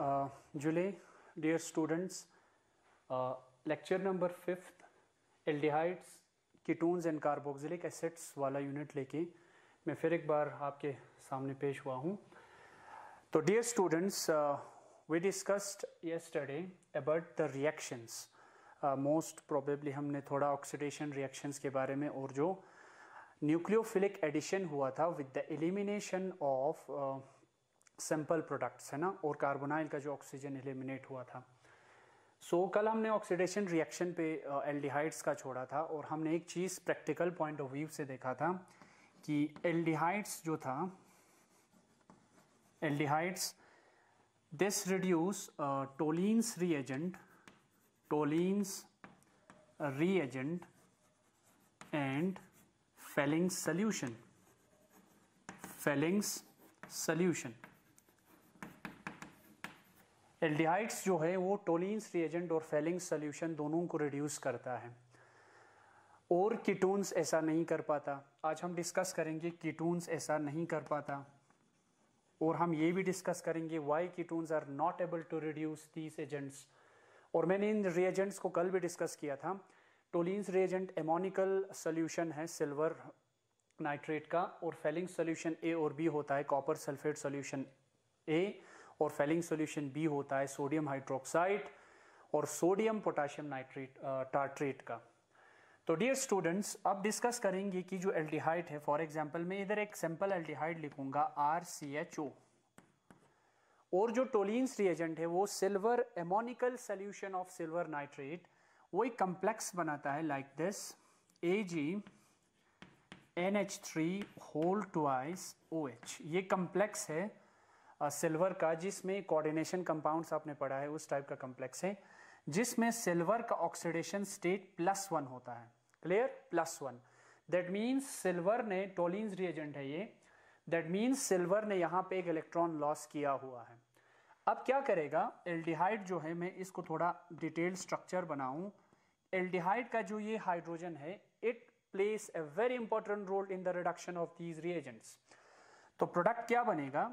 जुले dear students lecture number fifth aldehydes ketones and carboxylic acids वाला unit लेके मैं फिर एक बार आपके सामने पेश हुआ हूँ तो dear students we discussed yesterday about the reactions most probably हमने थोड़ा ऑक्सीडेशन रिएक्शंस के बारे में और जो न्यूक्लियोफिलिक एडिशन हुआ था with the elimination of simple products है ना और कार्बोनाइल का जो ऑक्सीजन एलिमिनेट हुआ था सो so, कल हमने ऑक्सीडेशन रिएक्शन पे एल्डिहाइड्स का छोड़ा था और हमने एक चीज़ प्रैक्टिकल पॉइंट ऑफ व्यू से देखा था कि एल्डिहाइड्स जो था aldehydes this reduce Tollens reagent Tollens reagent and Fehling solution Fehling's solution. Aldehydes जो है वो टोलिन्स रिएजेंट और फेलिंग सोल्यूशन दोनों को रिड्यूस करता है और कीटून्स ऐसा नहीं कर पाता आज हम डिस्कस करेंगे कीटून्स ऐसा नहीं कर पाता और हम ये भी डिस्कस करेंगे why ketones are not able to reduce these agents और मैंने इन रिएजेंट्स को कल भी डिस्कस किया था टोलिन्स रिएजेंट एमोनिकल सोल्यूशन है सिल्वर नाइट्रेट का और फेलिंग सोल्यूशन ए और बी होता है कॉपर सल्फेट सोल्यूशन ए और फेलिंग सोल्यूशन बी होता है सोडियम हाइड्रोक्साइड और सोडियम पोटाशियम नाइट्रेट टार्ट्रेट का तो डियर स्टूडेंट्स अब डिस्कस करेंगे कि जो एल्टीहाइट है फॉर एग्जांपल मैं इधर एक सिंपल एल्टीहाइट लिखूंगा आर सी एच ओ और जो टोलिन्स रिएजेंट है वो silver ammoniacal solution of silver nitrate वो एक कम्प्लेक्स बनाता है like this A G N H three whole two ice O H ये कम्प्लेक्स है सिल्वर का जिसमें कोऑर्डिनेशन कंपाउंड्स आपने पढ़ा है उस टाइप का कॉम्प्लेक्स है जिसमें सिल्वर का ऑक्सीडेशन स्टेट प्लस वन होता है clear plus one that means silver ने टोलिन्स रिएजेंट है ये दैट मीन्स सिल्वर ने यहाँ पे एक इलेक्ट्रॉन लॉस किया हुआ है अब क्या करेगा एल्डिहाइड जो है मैं इसको थोड़ा डिटेल स्ट्रक्चर बनाऊं एल्डिहाइड का जो ये हाइड्रोजन है it plays a very important role in the reduction of these reagents तो प्रोडक्ट क्या बनेगा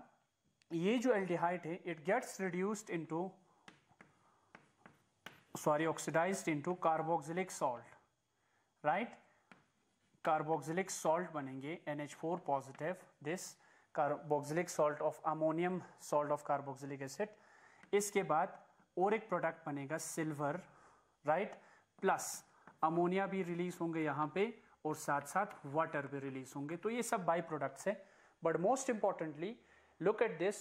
ये जो एल्डिहाइड है it gets reduced into sorry oxidised into carboxylic salt right carboxylic salt बनेंगे NH four positive this carboxylic salt of ammonium salt of carboxylic acid इसके बाद और एक प्रोडक्ट बनेगा सिल्वर राइट प्लस अमोनिया भी रिलीज होंगे यहाँ पे और साथ साथ वाटर भी रिलीज होंगे तो ये सब बाई प्रोडक्ट्स हैं but most importantly look at this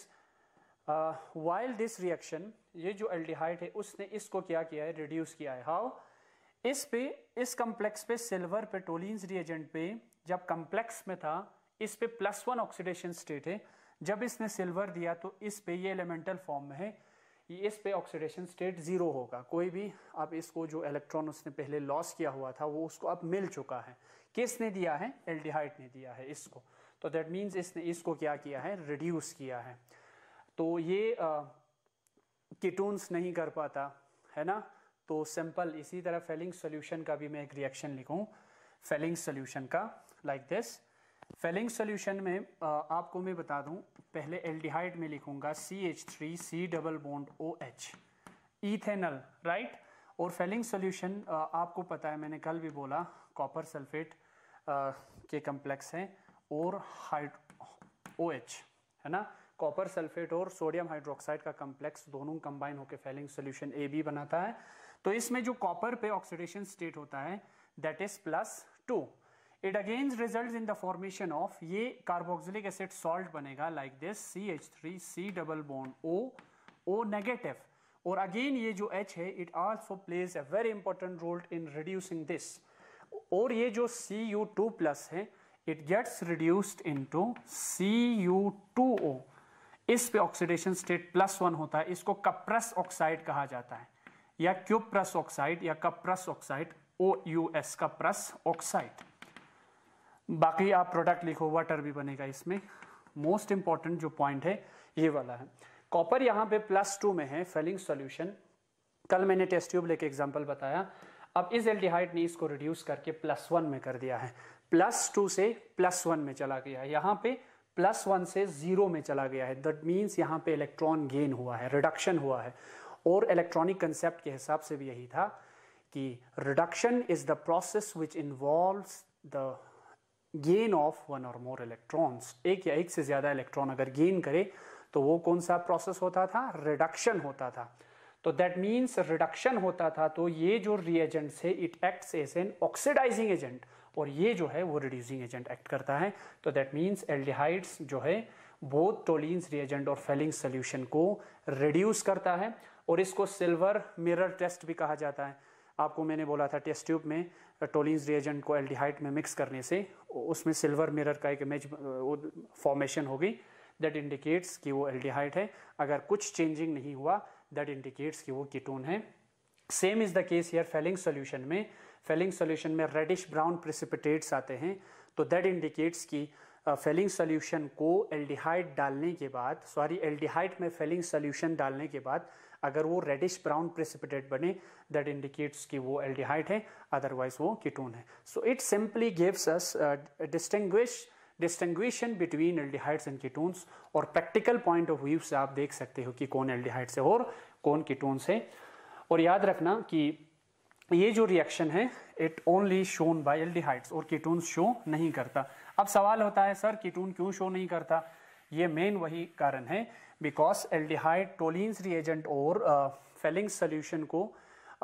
while this reaction ये जो एल्डिहाइड है उसने इसको क्या किया है रिड्यूस किया है हाउ इस पे इस कम्प्लेक्स पे सिल्वर पे टोलिन्स रिएजेंट पे जब कम्प्लेक्स में था इस पे प्लस वन ऑक्सीडेशन स्टेट है जब इसने सिल्वर दिया तो इस पे ये एलिमेंटल फॉर्म में है ये इस पे ऑक्सीडेशन स्टेट ज़ीरो होगा कोई भी अब इसको जो इलेक्ट्रॉन उसने पहले लॉस किया हुआ था वो उसको अब मिल चुका है किसने दिया है एल्डिहाइड ने दिया है इसको तो दैट मीन्स इसने इसको क्या किया है रिड्यूस किया है तो ये कीटोन्स नहीं कर पाता है ना तो सिंपल इसी तरह फेलिंग सोल्यूशन का भी मैं एक रिएक्शन लिखूँ फेलिंग सोल्यूशन का like like this Fehling solution में आ, आपको मैं बता दूं पहले एल्डिहाइड में लिखूंगा C H three C double bond O H ethanal right और फेलिंग सोल्यूशन आपको पता है मैंने कल भी बोला कॉपर सल्फेट के कम्प्लेक्स हैं और हाइड ओ OH, है ना कॉपर सल्फेट और सोडियम हाइड्रोक्साइड का कम्प्लेक्स दोनों कंबाइन होकर फैलिंग सोल्यूशन ए बी बनाता है तो इसमें जो कॉपर पे ऑक्सीडेशन स्टेट होता है that is plus two it again result in the formation of ये कार्बोक्सिलिक एसिड सॉल्ट बनेगा like this C H three C double bond O O negative और अगेन ये जो एच है it also plays a very important role in reducing this और ये जो सी यू टू प्लस है it gets reduced into Cu2O इस पे ऑक्सीडेशन स्टेट प्लस वन होता है इसको कप्रस ऑक्साइड कहा जाता है या क्यूप्रस ऑक्साइड या cuprous oxide O U S cuprous oxide बाकी आप प्रोडक्ट लिखो वाटर भी बनेगा इसमें मोस्ट इंपॉर्टेंट जो पॉइंट है ये वाला है कॉपर यहाँ पे प्लस टू में है फेलिंग सॉल्यूशन कल मैंने टेस्ट ट्यूब लेके एग्जांपल बताया अब इस एल्डिहाइड ने इसको रिड्यूस करके प्लस वन में कर दिया है प्लस टू से प्लस वन में चला गया है यहाँ पे प्लस वन से ज़ीरो में चला गया है दैट मीन्स यहाँ पे इलेक्ट्रॉन गेन हुआ है रिडक्शन हुआ है और इलेक्ट्रॉनिक कंसेप्ट के हिसाब से भी यही था कि reduction is the process which involve the gain of one और मोर इलेक्ट्रॉन्स एक या एक से ज़्यादा इलेक्ट्रॉन अगर गेन करे तो वो कौन सा प्रोसेस होता था रिडक्शन होता था तो दैट मीन्स रिडक्शन होता था तो ये जो रिएजेंट्स है it acts as an oxidising agent और ये जो है वो रिड्यूसिंग एजेंट एक्ट करता है तो दैट मीन्स एल्डिहाइड्स जो है बोथ टोलिन्स रिएजेंट और फेलिंग सोल्यूशन को रिड्यूस करता है और इसको सिल्वर मिरर टेस्ट भी कहा जाता है आपको मैंने बोला था टेस्ट ट्यूब में टोलिन्स रिएजेंट को एल्डिहाइड में मिक्स करने से उसमें सिल्वर मिरर का एक इमेज फॉर्मेशन होगी दैट इंडिकेट्स कि वो एल्डिहाइड है अगर कुछ चेंजिंग नहीं हुआ दैट इंडिकेट्स कि वो कीटोन है same is the case here Fehling solution में फेलिंग सोल्यूशन में रेडिश ब्राउन प्रिसिपिटेट्स आते हैं तो दैट इंडिकेट्स कि फेलिंग सोल्यूशन को एल्डिहाइड डालने के बाद सॉरी एल्डिहाइड में फेलिंग सोल्यूशन डालने के बाद अगर वो रेडिश ब्राउन प्रिसिपिटेट बने दैट इंडिकेट्स कि वो एल्डिहाइड है अदरवाइज वो कीटोन है so it simply gives us distinguish distinction between aldehydes and ketones और प्रैक्टिकल पॉइंट ऑफ व्यू से आप देख सकते हो कि कौन एल्डिहाइड्स है और कौन कीटोन्स है और याद रखना कि ये जो रिएक्शन है it only shown by aldehydes और कीटून शो नहीं करता अब सवाल होता है सर कीटून क्यों शो नहीं करता ये मेन वही कारण है बिकॉज एल्डिहाइड टोलिन्स रिएजेंट और फेलिंग सोल्यूशन को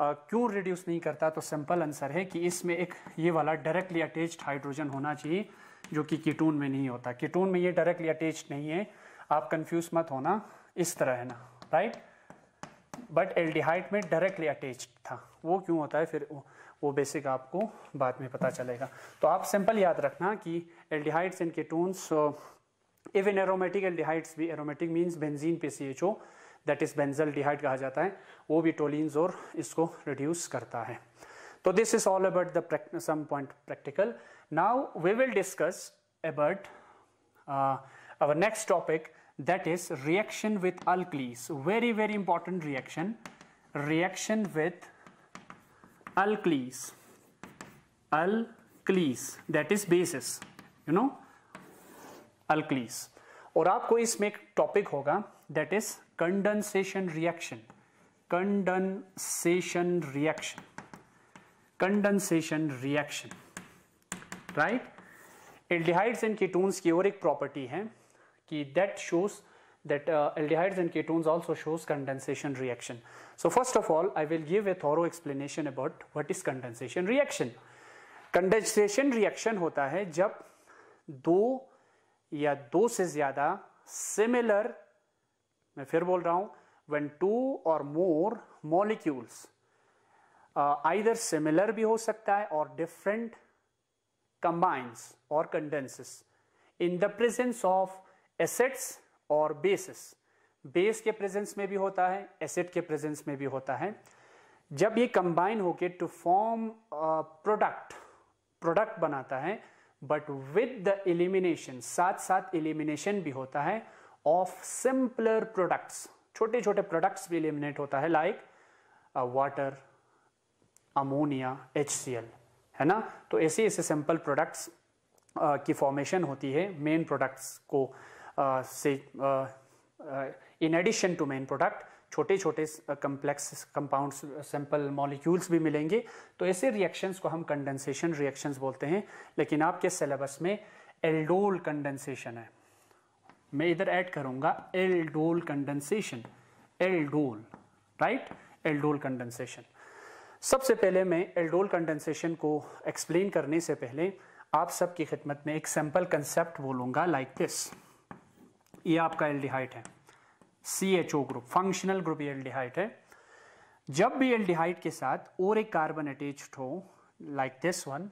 Uh, क्यों रिड्यूस नहीं करता तो सिंपल आंसर है कि इसमें एक ये वाला डायरेक्टली अटैच हाइड्रोजन होना चाहिए जो कि कीटून में नहीं होता कीटून में ये डायरेक्टली अटैच नहीं है आप कंफ्यूज मत होना इस तरह है ना राइट बट एल्डिहाइड में डायरेक्टली अटैच था वो क्यों होता है फिर वो बेसिक आपको बाद में पता चलेगा तो आप सिंपल याद रखना कि aldehydes and ketones even aromatic aldehydes भी एरोमेटिक मीन्स बेंजीन पे C H O that is benzaldehyde कहा जाता है वो भी टोलिन्स और इसको रिड्यूस करता है तो this is all about the some point practical now we will discuss about our next topic that is reaction with alkalis very very important reaction reaction with alkalis alkalis that is basis you know alkalis और आपको इसमें एक topic होगा that is condensation reaction condensation reaction condensation reaction right aldehydes and ketones की और एक property है कि that shows that aldehydes and ketones also shows condensation reaction so first of all I will give a thorough explanation about what is condensation reaction condensation reaction होता है जब दो या दो से ज्यादा सिमिलर मैं फिर बोल रहा हूं वेन टू और मोर मॉलिक्यूल्स आइदर सिमिलर भी हो सकता है और डिफरेंट कंबाइंस और condenses in the presence of acids और बेसिस बेस के प्रेजेंस में भी होता है एसेट के प्रेजेंस में भी होता है जब ये कंबाइन होके टू फॉर्म प्रोडक्ट प्रोडक्ट बनाता है बट विद द एलिमिनेशन साथ साथ एलिमिनेशन भी होता है ऑफ सिंपलर प्रोडक्ट्स छोटे छोटे प्रोडक्ट्स भी एलिमिनेट होता है लाइक वाटर अमोनिया एच है ना तो ऐसे ऐसे सिंपल प्रोडक्ट्स की फॉर्मेशन होती है मेन प्रोडक्ट्स को से in addition to main product छोटे छोटे कम्प्लेक्स कंपाउंड सिंपल मॉलिक्यूल्स भी मिलेंगे तो ऐसे रिएक्शंस को हम कंडेंसेशन रिएक्शंस बोलते हैं लेकिन आपके सिलेबस में एल्डोल कंडेंसेशन है मैं इधर ऐड करूंगा aldol condensation aldol right aldol condensation सबसे पहले मैं एल्डोल कंडेंसेशन को एक्सप्लेन करने से पहले आप सबकी खिदमत में एक सिंपल कंसेप्ट बोलूंगा लाइक दिस ये आपका एल्डिहाइट है C H O group functional group aldehyde है जब भी एल्डिहाइट के साथ और एक कार्बन अटैच हो लाइक दिस वन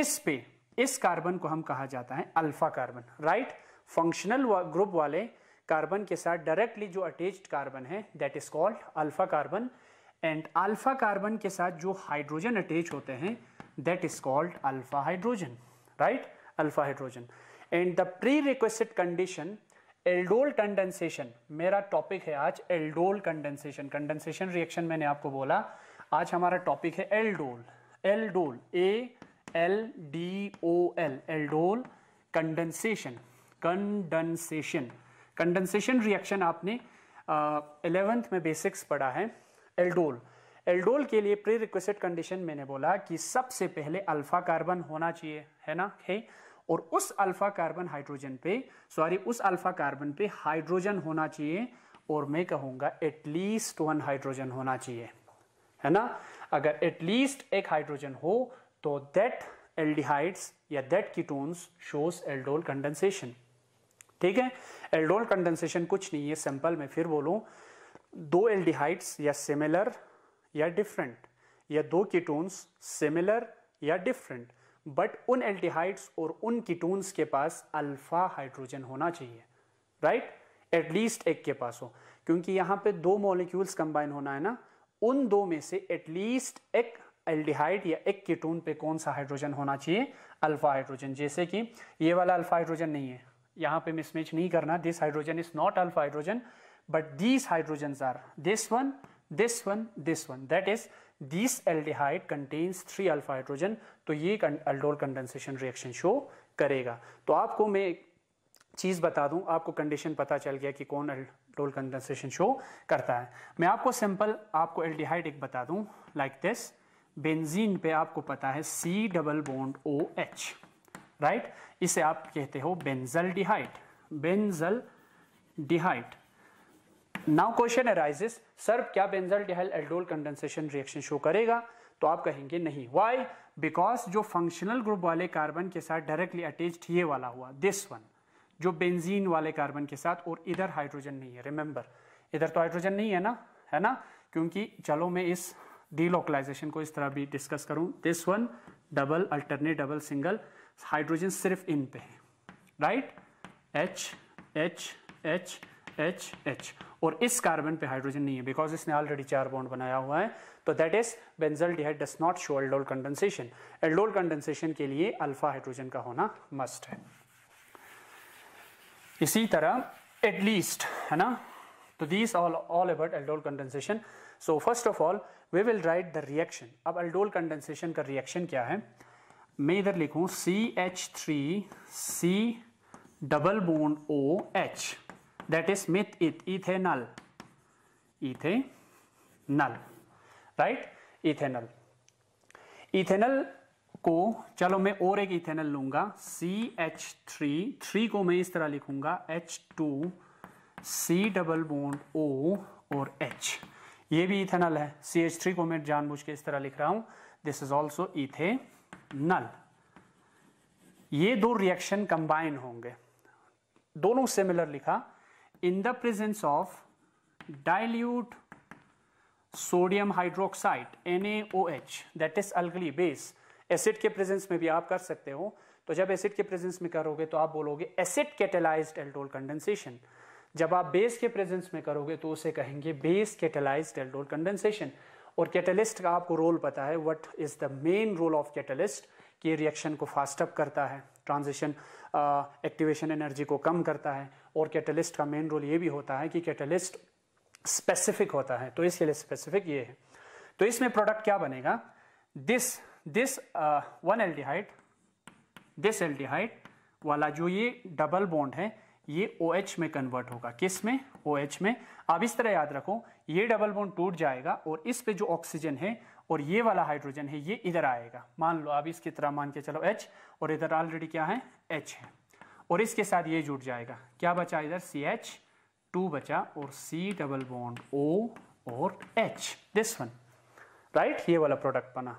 इस पे इस कार्बन को हम कहा जाता है alpha carbon right functional group वाले कार्बन के साथ डायरेक्टली जो अटैच्ड कार्बन है that is called alpha carbon and alpha carbon के साथ जो हाइड्रोजन अटैच होते हैं that is called alpha hydrogen right alpha hydrogen and the pre requested condition aldol condensation मेरा टॉपिक है आज एल्डोल कंडेंसेशन कंडेंसेशन रिएक्शन मैंने आपको बोला आज हमारा टॉपिक है aldol aldol A L D O L aldol condensation condensation condensation reaction आपने इलेवेंथ में बेसिक्स पढ़ा है एल्डोल एल्डोल के लिए प्री रिक्वेस्टेड कंडीशन मैंने बोला कि सबसे पहले अल्फा कार्बन होना चाहिए है ना है और उस अल्फा कार्बन हाइड्रोजन पे सॉरी उस अल्फा कार्बन पे हाइड्रोजन होना चाहिए और मैं कहूंगा एटलीस्ट वन हाइड्रोजन होना चाहिए है ना अगर एटलीस्ट एक हाइड्रोजन हो तो दैट एल्डिहाइड्स या that ketones shows aldol condensation ठीक है एल्डोल कंडेंसेशन कुछ नहीं है सिंपल मैं फिर बोलूं दो एल्डिहाइड्स या सिमिलर या डिफरेंट या दो कीटोन्स सिमिलर या डिफरेंट बट उन एल्टीहाइड्स और उन कीटोन्स के पास अल्फा हाइड्रोजन होना चाहिए राइट एटलीस्ट एक के पास हो क्योंकि यहां पे दो मॉलिक्यूल्स कंबाइन होना है ना उन दो में से एटलीस्ट एक एल्डिहाइड या एक कीटून पे कौन सा हाइड्रोजन होना चाहिए अल्फा हाइड्रोजन जैसे कि ये वाला अल्फा हाइड्रोजन नहीं है यहां पे मिसमैच नहीं करना this hydrogen is not alpha hydrogen but these hydrogen are this one this one this one that is this aldehyde contains three alpha hydrogen तो ये अल्डोल कंडेंसेशन रिएक्शन शो करेगा तो आपको मैं एक चीज़ बता दूं आपको कंडीशन पता चल गया कि कौन अल्डोल कंडेंसेशन शो करता है मैं आपको सिंपल आपको एल्डिहाइड एक बता दूं लाइक दिस बेंजीन पे आपको पता है C double bond O H right इसे आप कहते हो benzaldehyde benzaldehyde now question arises sir क्या benzaldehyde aldol condensation reaction show करेगा तो आप कहेंगे नहीं वाई बिकॉज जो फंक्शनल ग्रुप वाले कार्बन के साथ डायरेक्टली अटैच ये वाला हुआ दिस वन जो बेंजीन वाले कार्बन के साथ और इधर हाइड्रोजन नहीं है रिमेंबर इधर तो हाइड्रोजन नहीं है ना है ना क्योंकि चलो मैं इस डीलोकलाइजेशन को इस तरह भी डिस्कस करूं this one double alternate double single hydrogen सिर्फ इन पे है right H H H H H और इस कार्बन पे हाइड्रोजन नहीं है बिकॉज इसने ऑलरेडी चार बॉन्ड बनाया हुआ है तो that is benzaldehyde does not show aldol condensation aldol condensation के लिए अल्फा हाइड्रोजन का होना मस्ट है इसी तरह एटलीस्ट है ना तो these all all about aldol condensation so first of all we will write the reaction अब एल्डोल कंडेंसेशन का रिएक्शन क्या है मैं इधर लिखूं C H three C double bond O H that is meth eth ethanol ethanol right ethanal ethanal को चलो मैं और एक इथेनल लूंगा सी एच थ्री थ्री को मैं इस तरह लिखूंगा H two C double bond O और एच ये भी इथेनल है सी एच थ्री को मैं जानबूझ के इस तरह लिख रहा हूं दिस इज ऑल्सो इथे नल ये दो रिएक्शन कंबाइन होंगे दोनों सिमिलर लिखा in the presence of dilute sodium hydroxide NaOH that is alkali base acid के प्रेजेंस में भी आप कर सकते हो तो जब एसिड के प्रेजेंस में करोगे तो आप बोलोगे एसिड कैटेलाइज्ड एल्डोल कंडेंसेशन जब आप बेस के प्रेजेंस में करोगे तो उसे कहेंगे बेस कैटेलाइज्ड एल्डोल कंडेंसेशन और कैटलिस्ट का आपको रोल पता है what is the main role of catalyst कि रिएक्शन को फास्ट अप करता है ट्रांजिशन एक्टिवेशन एनर्जी को कम करता है और कैटलिस्ट का मेन रोल ये भी होता है कि कैटलिस्ट स्पेसिफिक होता है तो इसके लिए स्पेसिफिक ये है तो इसमें प्रोडक्ट क्या बनेगा this this one aldehyde this aldehyde वाला जो ये डबल बॉन्ड है ये ओ OH में कन्वर्ट होगा किस में ओ OH में अब इस तरह याद रखो ये डबल बॉन्ड टूट जाएगा और इस पे जो ऑक्सीजन है और ये वाला हाइड्रोजन है ये इधर आएगा मान लो आप इसकी तरह मान के चलो एच और इधर ऑलरेडी क्या है एच है और इसके साथ ये जुड़ जाएगा क्या बचा इधर सी एच टू बचा और सी डबल बॉन्ड ओ और एच दिस वन राइट ये वाला प्रोडक्ट बना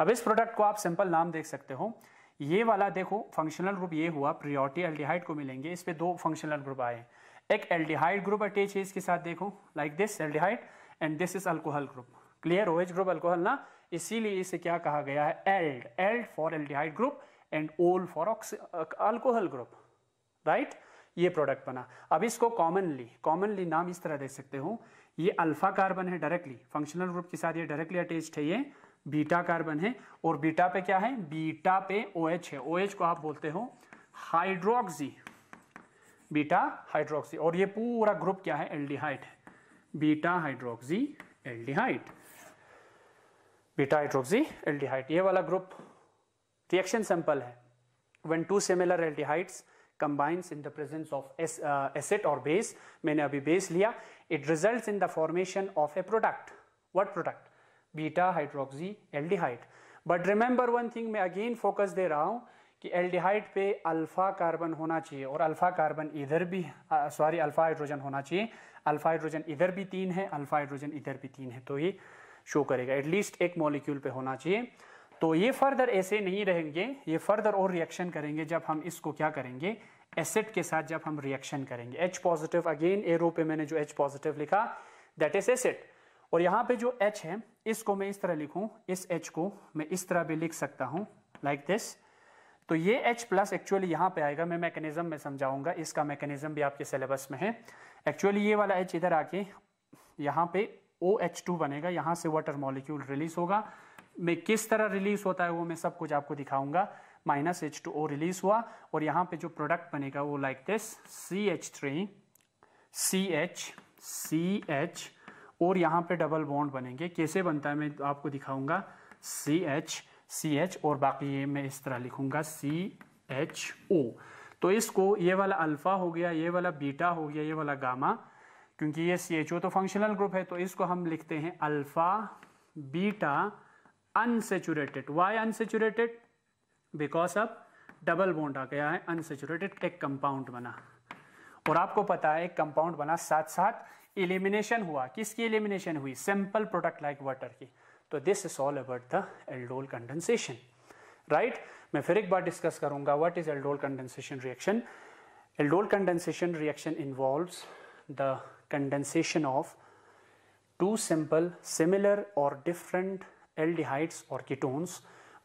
अब इस प्रोडक्ट को आप सिंपल नाम देख सकते हो ये वाला देखो फंक्शनल ग्रुप ये हुआ प्रियोरिटी एल्डिहाइड को मिलेंगे इस पर दो फंक्शनल ग्रुप आए एक एल्डिहाइड ग्रुप अटैच है इसके साथ देखो like this aldehyde and this is alcohol group clear O H group alcohol ना इसीलिए इसे क्या कहा गया है ald ald for aldehyde group and ol for alcohol group right ये प्रोडक्ट बना अब इसको कॉमनली कॉमनली नाम इस तरह दे सकते हो ये अल्फा कार्बन है डायरेक्टली फंक्शनल ग्रुप के साथ ये डायरेक्टली अटैच है ये बीटा कार्बन है और बीटा पे क्या है बीटा पे ओ OH है ओ OH को आप बोलते हो हाइड्रोक्सी बीटा हाइड्रोक्सी और ये पूरा ग्रुप क्या है aldehyde beta hydroxy aldehyde beta hydroxy aldehyde ये वाला ग्रुप रिएक्शन सैंपल है when two similar aldehydes combines in the presence of acid और बेस मैंने अभी बेस लिया it results in the formation of a product what product beta hydroxy aldehyde but remember one thing मैं again focus दे रहा हूँ कि aldehyde पे अल्फा कार्बन होना चाहिए और अल्फा कार्बन इधर भी सॉरी अल्फा हाइड्रोजन होना चाहिए अल्फा हाइड्रोजन इधर भी तीन है अल्फा हाइड्रोजन इधर भी तीन है तो ये शो करेगा एटलीस्ट एक मॉलिक्यूल पे होना चाहिए तो ये फर्दर ऐसे नहीं रहेंगे ये फर्दर और रिएक्शन करेंगे जब हम इसको क्या करेंगे एसिड के साथ जब हम रिएक्शन करेंगे एच पॉजिटिव अगेन एरो पे मैंने जो एच पॉजिटिव लिखा दैट इज एसिड और यहाँ पे जो एच है इसको मैं इस तरह लिखूं इस एच को मैं इस तरह भी लिख सकता हूं लाइक like दिस तो ये एच प्लस एक्चुअली यहाँ पे आएगा मैं मैकेनिज्म में समझाऊंगा इसका मैकेनिज्म भी आपके सिलेबस में है एक्चुअली ये वाला एच इधर आके यहाँ पे ओ एच टू बनेगा यहाँ से वाटर मॉलिक्यूल रिलीज होगा मैं किस तरह रिलीज होता है वो मैं सब कुछ आपको दिखाऊंगा minus H two O release हुआ और यहाँ पे जो प्रोडक्ट बनेगा वो like this C H three C H C H और यहाँ पे डबल बॉन्ड बनेंगे कैसे बनता है मैं आपको दिखाऊंगा सी एच सी एच और बाकी ये मैं इस तरह लिखूंगा सी एच ओ तो इसको ये वाला अल्फ़ा हो गया ये वाला बीटा हो गया ये वाला गामा क्योंकि ये सी एच ओ तो फंक्शनल ग्रुप है तो इसको हम लिखते हैं alpha beta unsaturated why unsaturated because अब डबल बॉन्ड आ गया है अनसेचुरेटेड एक कंपाउंड बना और आपको पता है एक कंपाउंड बना साथ साथ इलिमिनेशन हुआ किसकी इलिमिनेशन हुई सिंपल प्रोडक्ट लाइक वाटर की तो this is all about the aldol condensation right मैं फिर एक बार डिस्कस करूंगा what is aldol condensation reaction aldol condensation reaction involves the condensation of two simple similar or different aldehydes or ketones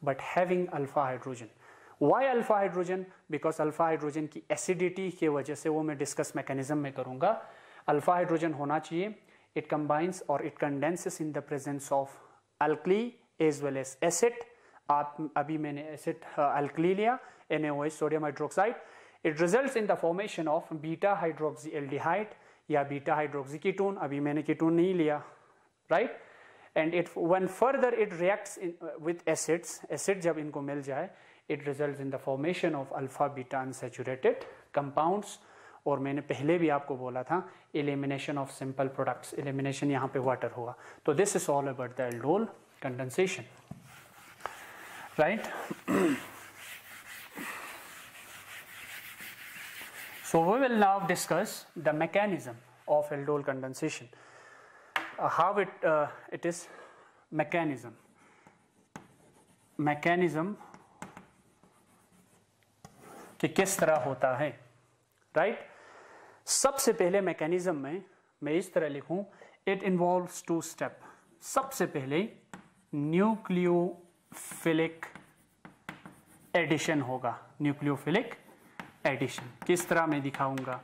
but having alpha hydrogen why alpha hydrogen because alpha hydrogen की acidity के वजह से वो मैं discuss mechanism में करूंगा alpha hydrogen होना चाहिए इट कंबाइंस और it condenses in the presence of alkali as well as acid आप अभी मैंने एसिड अल्कली हाँ, लिया an sodium hydroxide it result in the formation of beta hydroxy aldehyde या बीटा हाइड्रोक्सी कीटोन अभी मैंने कीटोन नहीं लिया right and it one further it reacts with acids acid जब इनको मिल जाए it result in the formation of alpha beta unsaturated compounds और मैंने पहले भी आपको बोला था elimination of simple products elimination यहाँ पे वाटर होगा तो this is all about the aldol condensation right So we will now discuss the mechanism of aldol condensation, uh, how it, uh, it is mechanism, mechanism कि किस तरह होता है right right? सबसे पहले मैकेनिज्म में मैं इस तरह लिखूं इट इन्वॉल्व्स टू स्टेप सबसे पहले न्यूक्लियोफिलिक एडिशन होगा न्यूक्लियोफिलिक एडिशन किस तरह मैं दिखाऊंगा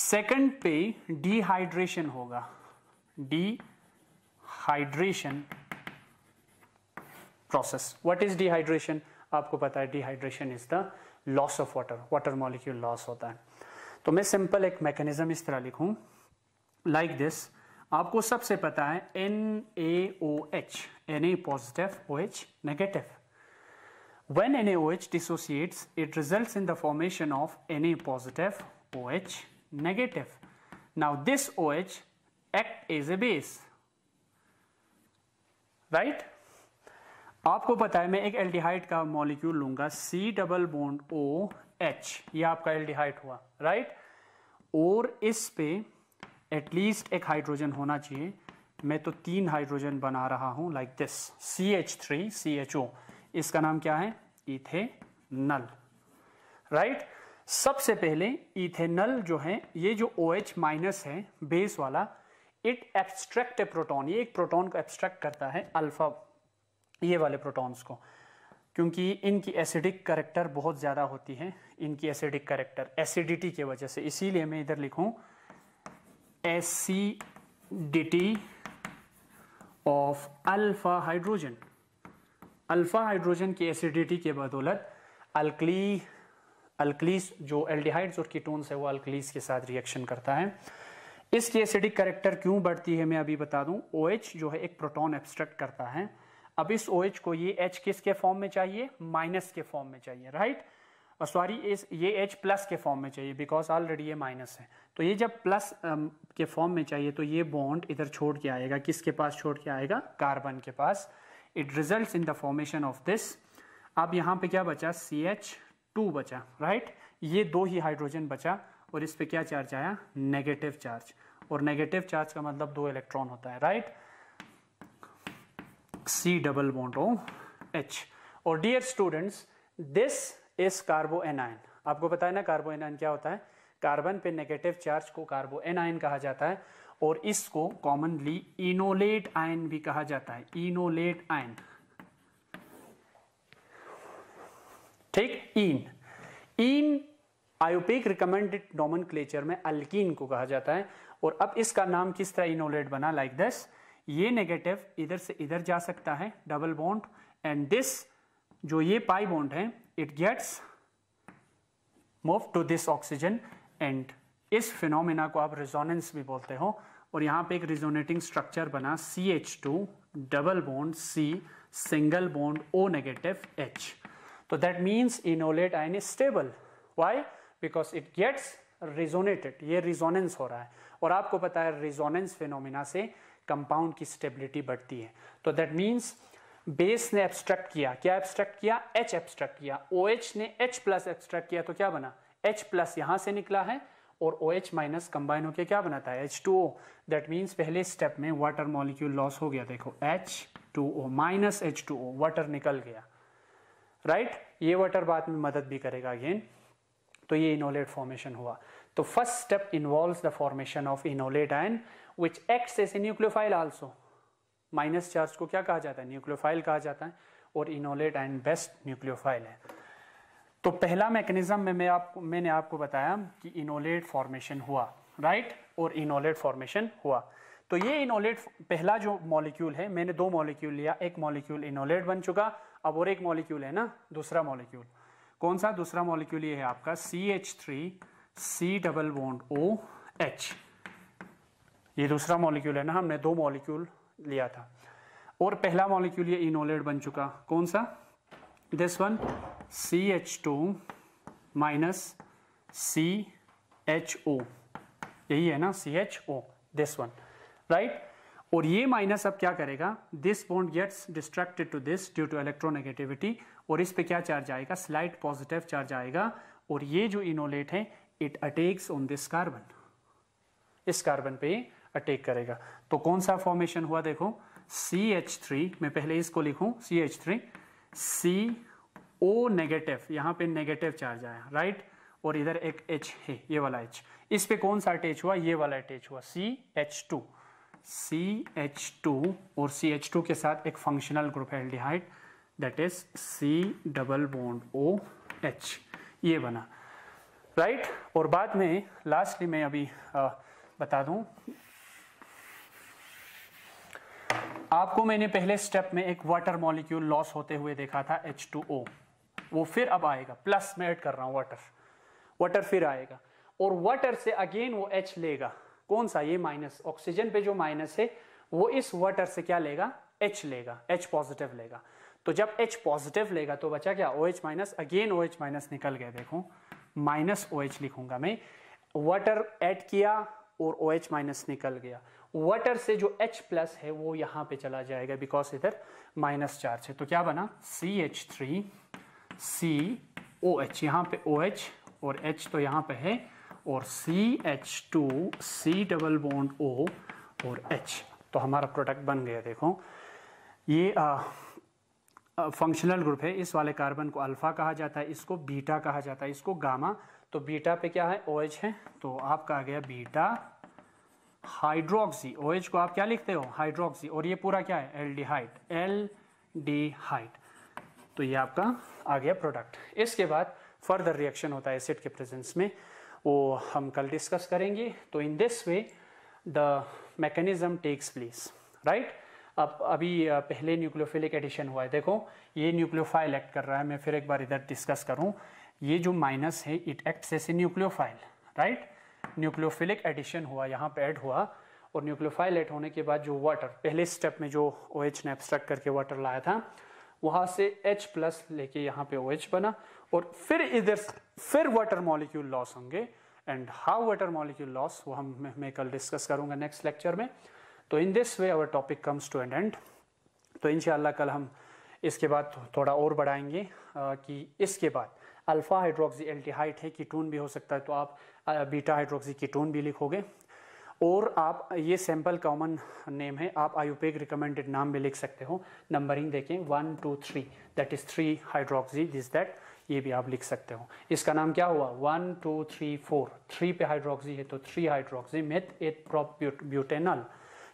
सेकंड पे डिहाइड्रेशन होगा dehydration process what is dehydration आपको पता है dehydration is the loss of water water molecule loss होता है तो मैं सिंपल एक मैकेनिज्म इस तरह लिखूं लाइक like दिस आपको सबसे पता है N A O H N A positive O H negative When NaOH dissociates, it results in the formation of Na positive OH negative. Now this OH act as a base. right? आपको पता है मैं एक aldehyde का molecule लूंगा C double bond O H ये आपका aldehyde हुआ राइट right? और इस पे एटलीस्ट एक हाइड्रोजन होना चाहिए मैं तो तीन हाइड्रोजन बना रहा हूं like this C H three C H O इसका नाम क्या है इथेनल राइट सबसे पहले इथेनल जो है ये जो ओ एच माइनस है बेस वाला इट एब्स्ट्रैक्ट ए प्रोटोन ये एक प्रोटोन को एब्स्ट्रैक्ट करता है अल्फा ये वाले प्रोटॉन्स को क्योंकि इनकी एसिडिक करेक्टर बहुत ज़्यादा होती है इनकी एसिडिक करेक्टर एसिडिटी की वजह से इसीलिए मैं इधर लिखूं acidity of alpha hydrogen alpha hydrogen की एसिडिटी के बदौलत अल्कली अल्कलीस जो एल्डिहाइड्स और कीटोन्स है वो अल्कलीस के साथ रिएक्शन करता है इसकी एसिडिक करेक्टर क्यों बढ़ती है मैं अभी बता दूं ओ OH जो है एक प्रोटॉन एब्स्ट्रैक्ट करता है अब इस ओ OH को ये एच किस के फॉर्म में चाहिए माइनस के फॉर्म में चाहिए राइट और सॉरी इस ये एच प्लस के फॉर्म में चाहिए बिकॉज ऑलरेडी ये माइनस है तो ये जब प्लस um, के फॉर्म में चाहिए तो ये बॉन्ड इधर छोड़ के आएगा किसके पास छोड़ के आएगा कार्बन के पास it result in the formation of this अब यहाँ पे क्या बचा सी एच टू बचा राइट right? ये दो ही हाइड्रोजन बचा और इस पे क्या चार्ज आया नेगेटिव चार्ज और नेगेटिव चार्ज का मतलब दो इलेक्ट्रॉन होता है right C double bond O H और dear students this is carbo anion आपको बताया ना कार्बो एनायन क्या होता है कार्बन पे नेगेटिव चार्ज को कार्बो एनायन कहा जाता है और इसको कॉमनली इनोलेट आयन भी कहा जाता है इनोलेट आयन ठीक इन इन आयोपिक रिकमेंडेड डोमन में अल्किन को कहा जाता है और अब इसका नाम किस तरह इनोलेट बना लाइक like दस ये नेगेटिव इधर से इधर जा सकता है डबल बॉन्ड एंड दिस जो ये पाई बॉन्ड है it gets move to this oxygen and इस फिनोमिना को आप रिजोनेंस भी बोलते हो और यहाँ पे एक रिजोनेटिंग स्ट्रक्चर बना C H two double bond C single bond O negative H तो that means enolate ion is stable why because it gets resonated ये रिजोनेंस हो रहा है और आपको पता है रिजोनेंस फिनोमिना से कंपाउंड की स्टेबिलिटी बढ़ती है तो दैट मीन्स बेस ने एब्स्ट्रैक्ट किया क्या एब्स्ट्रैक्ट किया एच एब्स्ट्रैक्ट किया ओ OH ने एच प्लस एब्स्ट्रैक्ट किया तो क्या बना एच प्लस यहां से निकला है और ओ एच माइनस कंबाइन होकर क्या बनाता है H two O that means पहले स्टेप में वाटर मॉलिक्यूल लॉस हो गया देखो H two O minus H two O water निकल गया राइट right? ये वाटर बाद में मदद भी करेगा अगेन तो ये इनोलेट फॉर्मेशन हुआ तो first step involve the formation of enolate ion which act as a nucleophile also minus charge को क्या कहा जाता है न्यूक्लियोफाइल कहा जाता है और इनोलेट आयन बेस्ट न्यूक्लियोफाइल है तो पहला मैकेनिज्म में मैं आपको मैंने आपको बताया कि इनोलेट फॉर्मेशन हुआ राइट और इनोलेट फॉर्मेशन हुआ तो ये इनोलेट पहला जो मॉलिक्यूल है मैंने दो मॉलिक्यूल लिया एक मॉलिक्यूल इनोलेट बन चुका अब और एक मॉलिक्यूल है ना दूसरा मॉलिक्यूल कौन सा दूसरा मॉलिक्यूल ये है आपका C H three C double bond O H ये दूसरा मॉलिक्यूल है ना हमने दो मॉलिक्यूल लिया था और पहला मॉलिक्यूल ये इनोलेट बन चुका कौन सा this one C H two minus C H O यही है ना C H O this one right और ये माइनस अब क्या करेगा this bond gets distracted to this due to electronegativity और इस पे क्या चार्ज आएगा स्लाइट पॉजिटिव चार्ज आएगा और ये जो इनोलेट है it attacks on this carbon इस कार्बन पे अटेक करेगा तो कौन सा फॉर्मेशन हुआ देखो सी एच थ्री मैं पहले इसको लिखूं C H three C O negative यहाँ पे नेगेटिव चार्ज आया राइट और इधर एक एच है ये वाला एच इस पे कौन सा अटैच हुआ ये वाला अटैच हुआ C H two C H two और सी एच टू के साथ एक फंक्शनल ग्रुप है aldehyde that is C double bond O H ये बना राइट right? और बाद में लास्टली मैं अभी आ, बता दूं आपको मैंने पहले स्टेप में एक वाटर मॉलिक्यूल लॉस होते हुए देखा था H2O वो फिर अब आएगा प्लस मैं ऐड कर रहा हूँ वाटर वाटर फिर आएगा और वाटर से अगेन वो एच लेगा कौन सा ये माइनस ऑक्सीजन पे जो माइनस है वो इस वाटर से क्या लेगा एच लेगा एच पॉजिटिव लेगा तो जब एच पॉजिटिव लेगा तो बचा क्या O H minus again O H minus निकल गया देखो माइनस ओ एच लिखूंगा मैं वाटर एड किया और ओ एच माइनस निकल गया वाटर से जो एच प्लस है वो यहां पे चला जाएगा बिकॉज इधर माइनस चार्ज है तो क्या बना C H three C O H यहाँ पे ओ एच और एच तो यहाँ पे है और C H two C double bond O और एच तो हमारा प्रोडक्ट बन गया देखो ये फंक्शनल ग्रुप है इस वाले कार्बन को अल्फा कहा जाता है इसको बीटा कहा जाता है इसको गामा तो बीटा पे क्या है ओ OH है तो आपका आ गया बीटा हाइड्रोक्सी ओ OH को आप क्या लिखते हो हाइड्रोक्सी और ये पूरा क्या है aldehyde aldehyde तो ये आपका आ गया प्रोडक्ट इसके बाद फर्दर रिएक्शन होता है एसिड के प्रेजेंस में वो हम कल डिस्कस करेंगे तो in this way the mechanism takes place right अब अभी पहले न्यूक्लियोफिलिक एडिशन हुआ है देखो ये न्यूक्लियोफाइल एक्ट कर रहा है मैं फिर एक बार इधर डिस्कस करूँ ये जो माइनस है it act as a nucleophile right nucleophilic addition हुआ यहाँ पे ऐड हुआ और न्यूक्लियोफाइल ऐड होने के बाद जो वाटर पहले स्टेप में जो ओ एच ने एब्सट्रैक्ट करके वाटर लाया था वहाँ से H प्लस लेके यहाँ पे OH बना और फिर इधर फिर वाटर मॉलिक्यूल लॉस होंगे and how water molecule loss वो हम मैं कल डिस्कस करूँगा नेक्स्ट लेक्चर में तो in this way our topic comes to an end तो इन कल हम इसके बाद थोड़ा और बढ़ाएंगे आ, कि इसके बाद अल्फ़ा हाइड्रोक्सी एल्टीहाइट है कीटोन भी हो सकता है तो आप बीटा हाइड्रोक्सी कीटोन भी लिखोगे और आप ये सैम्पल कॉमन नेम है आप आयुपेक रिकमेंडेड नाम भी लिख सकते हो नंबरिंग देखें one two three that is three hydroxy this that ये भी आप लिख सकते हो इसका नाम क्या हुआ one two three four three पे हाइड्रोक्सी है तो थ्री हाइड्रोक्सी मेथ एट प्रॉप ब्यूटेनल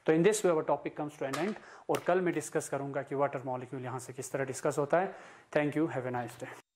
तो in this way our topic comes to an end और कल मैं डिस्कस करूंगा कि वाटर मॉलिक्यूल यहाँ से किस तरह डिस्कस होता है thank you have a nice day